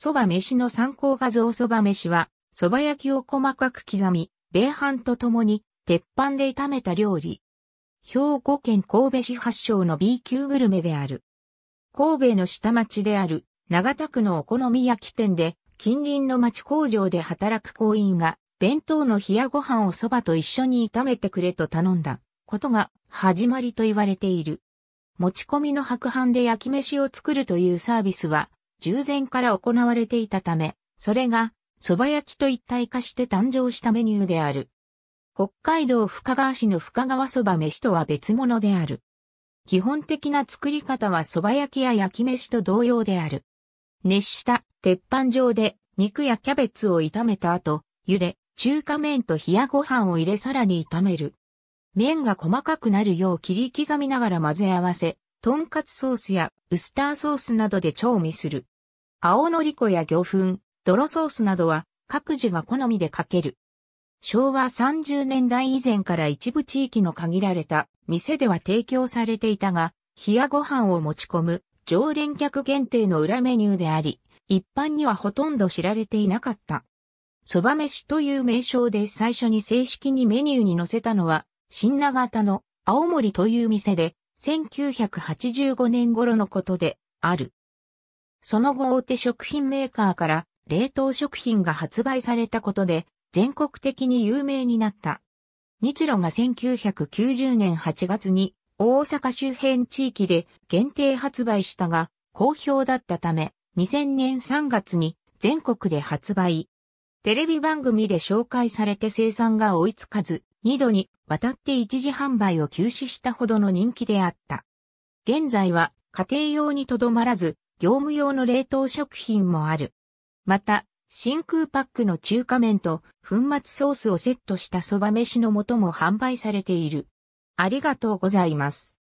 蕎麦飯の参考画像蕎麦飯は、蕎麦焼きを細かく刻み、米飯とともに、鉄板で炒めた料理。兵庫県神戸市発祥の B 級グルメである。神戸の下町である、長田区のお好み焼き店で、近隣の町工場で働く工員が、弁当の冷やご飯を蕎麦と一緒に炒めてくれと頼んだことが始まりと言われている。持ち込みの白飯で焼き飯を作るというサービスは従前から行われていたため、それが蕎麦焼きと一体化して誕生したメニューである。北海道深川市の深川蕎麦飯とは別物である。基本的な作り方は蕎麦焼きや焼き飯と同様である。熱した鉄板状で肉やキャベツを炒めた後、茹で、中華麺と冷やご飯を入れさらに炒める。麺が細かくなるよう切り刻みながら混ぜ合わせ、とんかつソースやウスターソースなどで調味する。青のり粉や魚粉、泥ソースなどは各自が好みでかける。昭和30年代以前から一部地域の限られた店では提供されていたが、冷やご飯を持ち込む常連客限定の裏メニューであり、一般にはほとんど知られていなかった。蕎麦飯という名称で最初に正式にメニューに載せたのは、新長田の青森という店で、1985年頃のことである。その後大手食品メーカーから冷凍食品が発売されたことで全国的に有名になった。日露が1990年8月に大阪周辺地域で限定発売したが好評だったため2000年3月に全国で発売。テレビ番組で紹介されて生産が追いつかず、2度にわたって一時販売を休止したほどの人気であった。現在は家庭用にとどまらず、業務用の冷凍食品もある。また、真空パックの中華麺と粉末ソースをセットしたそば飯の素も販売されている。ありがとうございます。